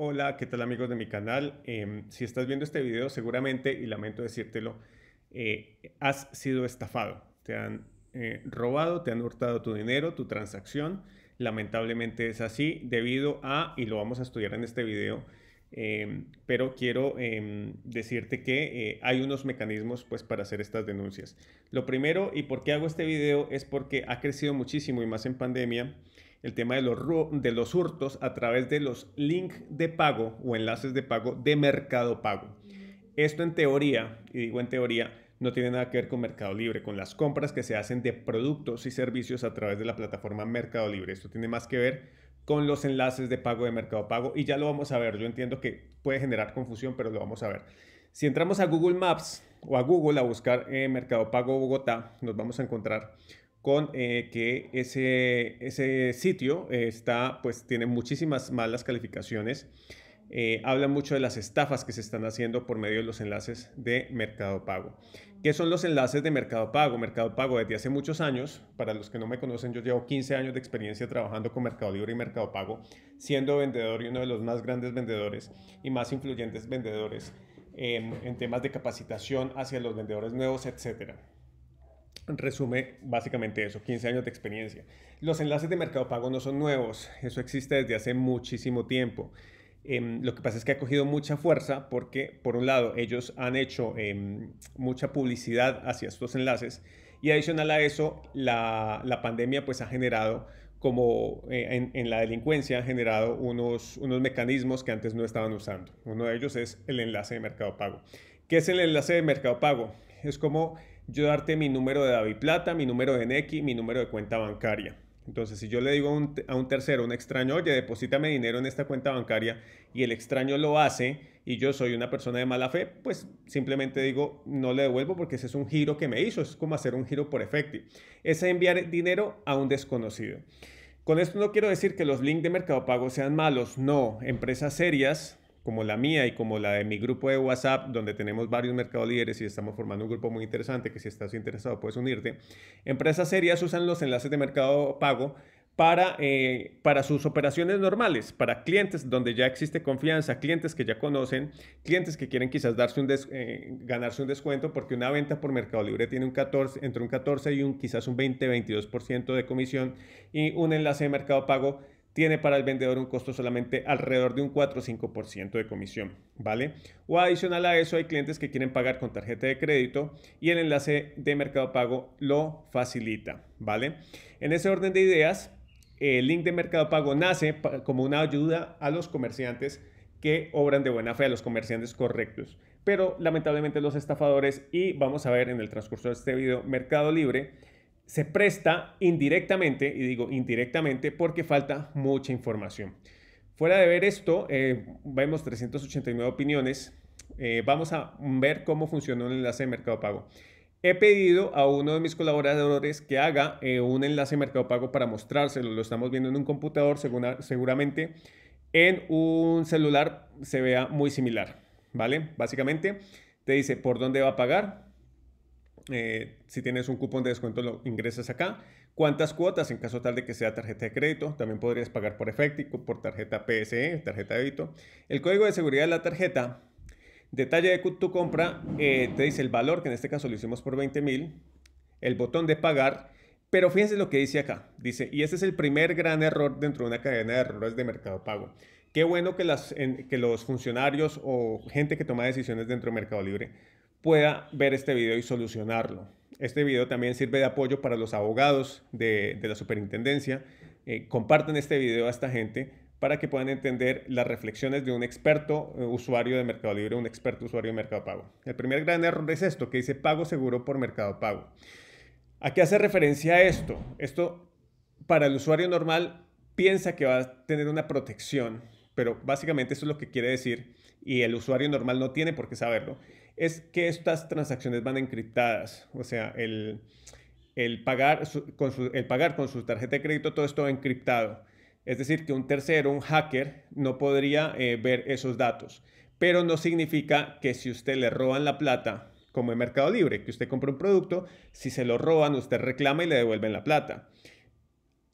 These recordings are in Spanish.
Hola, ¿qué tal amigos de mi canal? Em, si estás viendo este video seguramente, y lamento decírtelo, eh, has sido estafado. Te han eh, robado, te han hurtado tu dinero, tu transacción. Lamentablemente es así debido a, y lo vamos a estudiar en este video, em, pero quiero em, decirte que eh, hay unos mecanismos pues para hacer estas denuncias. Lo primero, y por qué hago este video, es porque ha crecido muchísimo y más en pandemia el tema de los, de los hurtos a través de los links de pago o enlaces de pago de mercado pago. Esto en teoría, y digo en teoría, no tiene nada que ver con Mercado Libre, con las compras que se hacen de productos y servicios a través de la plataforma Mercado Libre. Esto tiene más que ver con los enlaces de pago de Mercado Pago y ya lo vamos a ver. Yo entiendo que puede generar confusión, pero lo vamos a ver. Si entramos a Google Maps o a Google a buscar eh, Mercado Pago Bogotá, nos vamos a encontrar con eh, que ese, sitio está, pues tiene muchísimas malas calificaciones. Eh, habla mucho de las estafas que se están haciendo por medio de los enlaces de Mercado Pago. ¿Qué son los enlaces de Mercado Pago? Mercado Pago desde hace muchos años, para los que no me conocen, yo llevo 15 años de experiencia trabajando con Mercado Libre y Mercado Pago, siendo vendedor y uno de los más grandes vendedores y más influyentes vendedores en, en temas de capacitación hacia los vendedores nuevos, etcétera resume básicamente eso, 15 años de experiencia. Los enlaces de mercado pago no son nuevos, eso existe desde hace muchísimo tiempo. Em, lo que pasa es que ha cogido mucha fuerza porque, por un lado, ellos han hecho em, mucha publicidad hacia estos enlaces y adicional a eso, la, pandemia pues ha generado como eh, en, la delincuencia ha generado unos, unos mecanismos que antes no estaban usando. Uno de ellos es el enlace de mercado pago. ¿Qué es el enlace de mercado pago? Es como yo darte mi número de David Plata, mi número de Nequi, mi número de cuenta bancaria. Entonces, si yo le digo a un, a un tercero, un extraño, oye, deposítame dinero en esta cuenta bancaria y el extraño lo hace y yo soy una persona de mala fe, pues simplemente digo, no le devuelvo porque ese es un giro que me hizo, es como hacer un giro por efecto. Es enviar dinero a un desconocido. Con esto no quiero decir que los links de Mercado Pago sean malos, no. Empresas serias como la mía y como la de mi grupo de WhatsApp, donde tenemos varios mercados líderes y estamos formando un grupo muy interesante que si estás interesado puedes unirte. Empresas serias usan los enlaces de mercado pago para, eh, para sus operaciones normales, para clientes donde ya existe confianza, clientes que ya conocen, clientes que quieren quizás darse un eh, ganarse un descuento, porque una venta por Mercado Libre tiene un 14, entre un 14 y un, quizás un 20-22% de comisión y un enlace de mercado pago tiene para el vendedor un costo solamente alrededor de un 4 o 5% de comisión, ¿vale? O adicional a eso hay clientes que quieren pagar con tarjeta de crédito y el enlace de Mercado Pago lo facilita, ¿vale? En ese orden de ideas, el link de Mercado Pago nace como una ayuda a los comerciantes que obran de buena fe, a los comerciantes correctos. Pero lamentablemente los estafadores y vamos a ver en el transcurso de este video, Mercado Libre, se presta indirectamente, y digo indirectamente porque falta mucha información. Fuera de ver esto, eh, vemos 389 opiniones. Eh, vamos a ver cómo funciona el enlace de Mercado Pago. He pedido a uno de mis colaboradores que haga eh, un enlace de Mercado Pago para mostrárselo. Lo estamos viendo en un computador, seguramente en un celular se vea muy similar, ¿vale? Básicamente te dice por dónde va a pagar, eh, si tienes un cupón de descuento lo ingresas acá. ¿Cuántas cuotas en caso tal de que sea tarjeta de crédito? También podrías pagar por efectivo, por tarjeta PSE, tarjeta de débito. El código de seguridad de la tarjeta, detalle de tu compra, eh, te dice el valor, que en este caso lo hicimos por 20 mil, el botón de pagar. Pero fíjense lo que dice acá. Dice, y este es el primer gran error dentro de una cadena de errores de mercado pago. Qué bueno que los funcionarios o gente que toma decisiones dentro de Mercado Libre pueda ver este video y solucionarlo. Este video también sirve de apoyo para los abogados de, la superintendencia. Eh, comparten este video a esta gente para que puedan entender las reflexiones de un experto eh, usuario de Mercado Libre, un experto usuario de Mercado Pago. El primer gran error es esto, que dice pago seguro por Mercado Pago. ¿A qué hace referencia esto? Esto para el usuario normal piensa que va a tener una protección, pero básicamente eso es lo que quiere decir y el usuario normal no tiene por qué saberlo, es que estas transacciones van encriptadas. O sea, el, pagar, con su, el pagar con su tarjeta de crédito, todo esto encriptado. Es decir, que un tercero, un hacker, no podría eh, ver esos datos. Pero no significa que si usted le roban la plata, como en Mercado Libre, que usted compra un producto, si se lo roban, usted reclama y le devuelven la plata.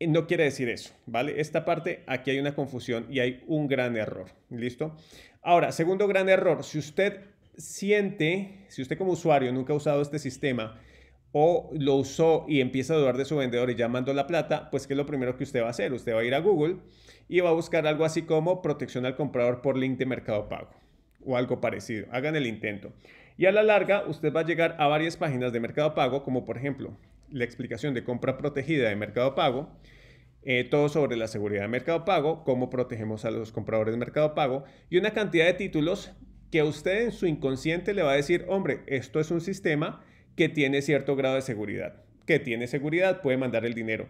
No quiere decir eso, ¿vale? Esta parte, aquí hay una confusión y hay un gran error, ¿listo? Ahora, segundo gran error, si usted siente, si usted como usuario nunca ha usado este sistema o lo usó y empieza a dudar de su vendedor y ya mandó la plata, pues ¿qué es lo primero que usted va a hacer? Usted va a ir a Google y va a buscar algo así como protección al comprador por link de mercado pago o algo parecido. Hagan el intento. Y a la larga, usted va a llegar a varias páginas de mercado pago, como por ejemplo la explicación de compra protegida de mercado pago, eh, todo sobre la seguridad de mercado pago, cómo protegemos a los compradores de mercado pago y una cantidad de títulos que a usted en su inconsciente le va a decir, hombre, esto es un sistema que tiene cierto grado de seguridad, que tiene seguridad, puede mandar el dinero.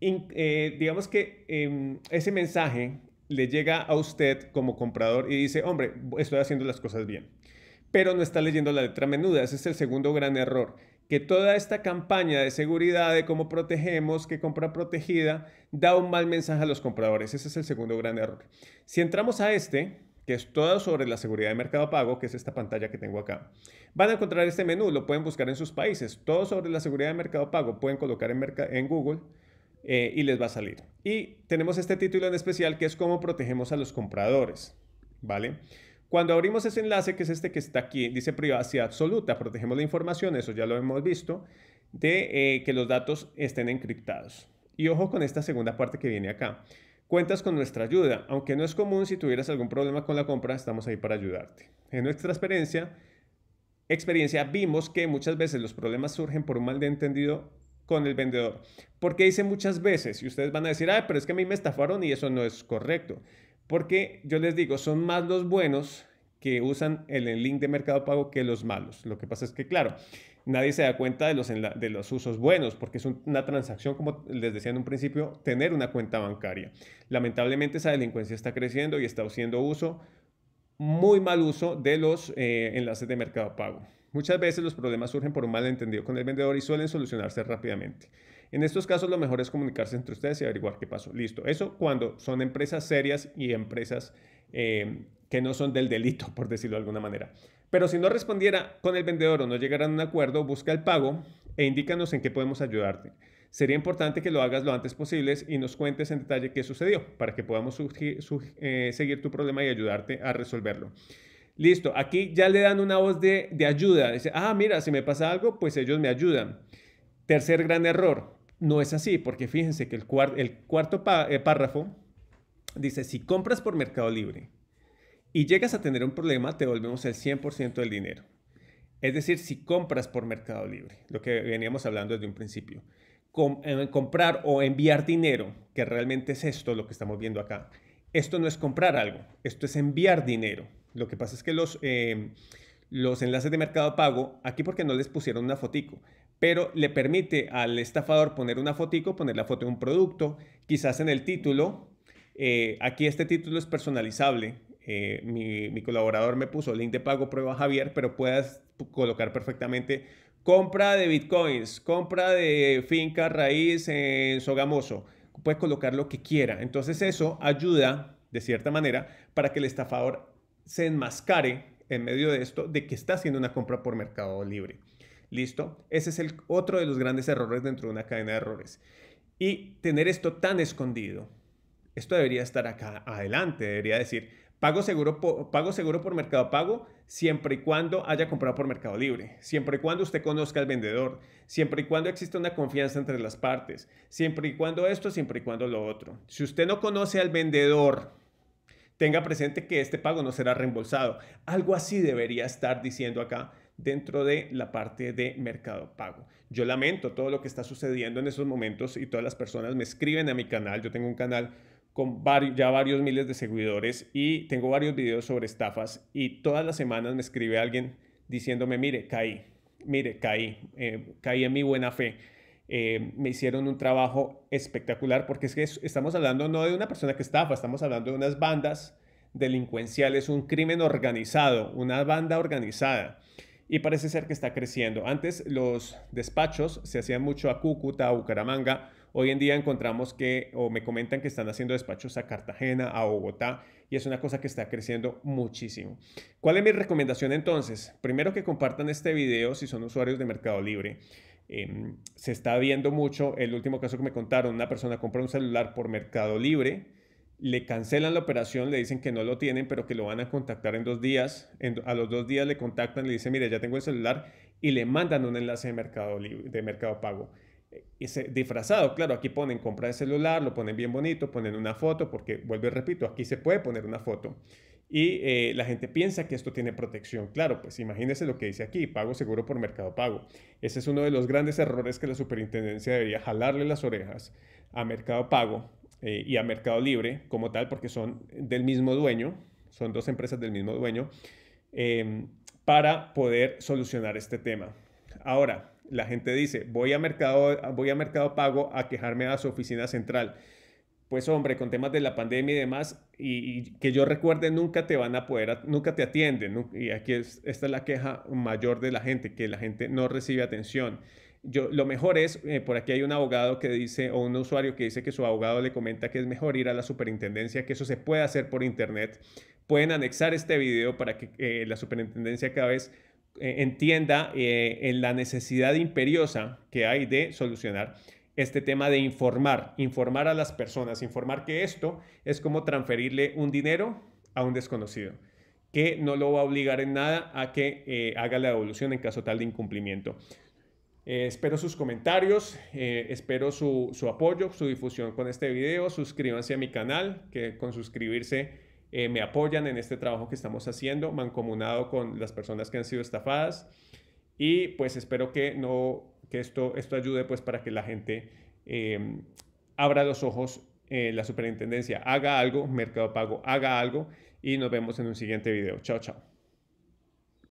Eh, digamos que em, ese mensaje le llega a usted como comprador y dice, hombre, estoy haciendo las cosas bien, pero no está leyendo la letra menuda, ese es el segundo gran error que toda esta campaña de seguridad, de cómo protegemos, que compra protegida, da un mal mensaje a los compradores. Ese es el segundo gran error. Si entramos a este, que es todo sobre la seguridad de Mercado Pago, que es esta pantalla que tengo acá. Van a encontrar este menú, lo pueden buscar en sus países. Todo sobre la seguridad de Mercado Pago, pueden colocar en, en Google eh, y les va a salir. Y tenemos este título en especial que es cómo protegemos a los compradores, ¿vale? Cuando abrimos ese enlace, que es este que está aquí, dice privacidad absoluta, protegemos la información, eso ya lo hemos visto, de eh, que los datos estén encriptados. Y ojo con esta segunda parte que viene acá. Cuentas con nuestra ayuda, aunque no es común si tuvieras algún problema con la compra, estamos ahí para ayudarte. En nuestra experiencia, experiencia vimos que muchas veces los problemas surgen por un mal de entendido con el vendedor. Porque dice muchas veces, y ustedes van a decir, pero es que a mí me estafaron y eso no es correcto. Porque yo les digo, son más los buenos que usan el link de Mercado Pago que los malos. Lo que pasa es que, claro, nadie se da cuenta de los, usos buenos, porque es una transacción, como les decía en un principio, tener una cuenta bancaria. Lamentablemente esa delincuencia está creciendo y está haciendo uso, muy mal uso de los eh, enlaces de mercado pago. Muchas veces los problemas surgen por un malentendido con el vendedor y suelen solucionarse rápidamente. En estos casos lo mejor es comunicarse entre ustedes y averiguar qué pasó. Listo. Eso cuando son empresas serias y empresas eh, que no son del delito, por decirlo de alguna manera. Pero si no respondiera con el vendedor o no llegara a un acuerdo, busca el pago e indícanos en qué podemos ayudarte. Sería importante que lo hagas lo antes posible y nos cuentes en detalle qué sucedió para que podamos eh, seguir tu problema y ayudarte a resolverlo. Listo, aquí ya le dan una voz de, de ayuda. Dice, ah, mira, si me pasa algo, pues ellos me ayudan. Tercer gran error, no es así, porque fíjense que el cuarto eh, párrafo dice, si compras por Mercado Libre y llegas a tener un problema, te volvemos el 100% del dinero. Es decir, si compras por Mercado Libre, lo que veníamos hablando desde un principio, eh, comprar o enviar dinero, que realmente es esto lo que estamos viendo acá. Esto no es comprar algo, esto es enviar dinero. Lo que pasa es que los, em, los enlaces de mercado pago, aquí porque no les pusieron una fotico, pero le permite al estafador poner una fotico, poner la foto de un producto, quizás en el título. Eh, aquí este título es personalizable, eh, mi, colaborador me puso link de pago prueba Javier, pero puedes colocar perfectamente compra de bitcoins, compra de finca raíz en Sogamoso. Puedes colocar lo que quiera. Entonces eso ayuda, de cierta manera, para que el estafador se enmascare en medio de esto de que está haciendo una compra por mercado libre. ¿Listo? Ese es el otro de los grandes errores dentro de una cadena de errores. Y tener esto tan escondido, esto debería estar acá adelante, debería decir, Pago seguro, por, pago seguro por Mercado Pago siempre y cuando haya comprado por Mercado Libre, siempre y cuando usted conozca al vendedor, siempre y cuando exista una confianza entre las partes, siempre y cuando esto, siempre y cuando lo otro. Si usted no conoce al vendedor, tenga presente que este pago no será reembolsado. Algo así debería estar diciendo acá dentro de la parte de mercado pago. Yo lamento todo lo que está sucediendo en esos momentos y todas las personas me escriben a mi canal. Yo tengo un canal con varios, ya varios miles de seguidores y tengo varios videos sobre estafas y todas las semanas me escribe alguien diciéndome, mire, caí, mire, caí, eh, caí en mi buena fe. Eh, me hicieron un trabajo espectacular porque es que estamos hablando no de una persona que estafa, estamos hablando de unas bandas delincuenciales, un crimen organizado, una banda organizada y parece ser que está creciendo. Antes los despachos se hacían mucho a Cúcuta, a Bucaramanga. Hoy en día encontramos que, o me comentan que están haciendo despachos a Cartagena, a Bogotá, y es una cosa que está creciendo muchísimo. ¿Cuál es mi recomendación entonces? Primero que compartan este video si son usuarios de Mercado Libre. Em, se está viendo mucho el último caso que me contaron, una persona compra un celular por Mercado Libre, le cancelan la operación, le dicen que no lo tienen, pero que lo van a contactar en dos días. a los dos días le contactan, le dicen, mire, ya tengo el celular y le mandan un enlace de Mercado, de mercado Pago. Y eh, disfrazado, claro, aquí ponen compra de celular, lo ponen bien bonito, ponen una foto, porque vuelvo y repito, aquí se puede poner una foto. Y eh, la gente piensa que esto tiene protección. Claro, pues imagínense lo que dice aquí, pago seguro por mercado pago. Ese es uno de los grandes errores que la superintendencia debería jalarle las orejas a mercado pago eh, y a Mercado Libre como tal, porque son del mismo dueño, son dos empresas del mismo dueño, eh, para poder solucionar este tema. Ahora, la gente dice, voy a, mercado, voy a Mercado Pago a quejarme a su oficina central. Pues hombre, con temas de la pandemia y demás, y, que yo recuerde, nunca te van a poder, nunca te atienden. Y aquí esta es la queja mayor de la gente, que la gente no recibe atención lo mejor es, eh, por aquí hay un abogado que dice, o un usuario que dice que su abogado le comenta que es mejor ir a la superintendencia, que eso se puede hacer por internet. Pueden anexar este video para que eh, la superintendencia cada vez eh, entienda en la necesidad imperiosa que hay de solucionar este tema de informar, informar a las personas, informar que esto es como transferirle un dinero a un desconocido que no lo va a obligar en nada a que haga la devolución en caso tal de incumplimiento. Eh, espero sus comentarios, eh, espero su, su, apoyo, su difusión con este video. Suscríbanse a mi canal, que con suscribirse eh, me apoyan en este trabajo que estamos haciendo, mancomunado con las personas que han sido estafadas. Y pues espero que, no, que esto, esto ayude pues para que la gente em, abra los ojos, la superintendencia haga algo, Mercado Pago haga algo y nos vemos en un siguiente video. Chao, chao.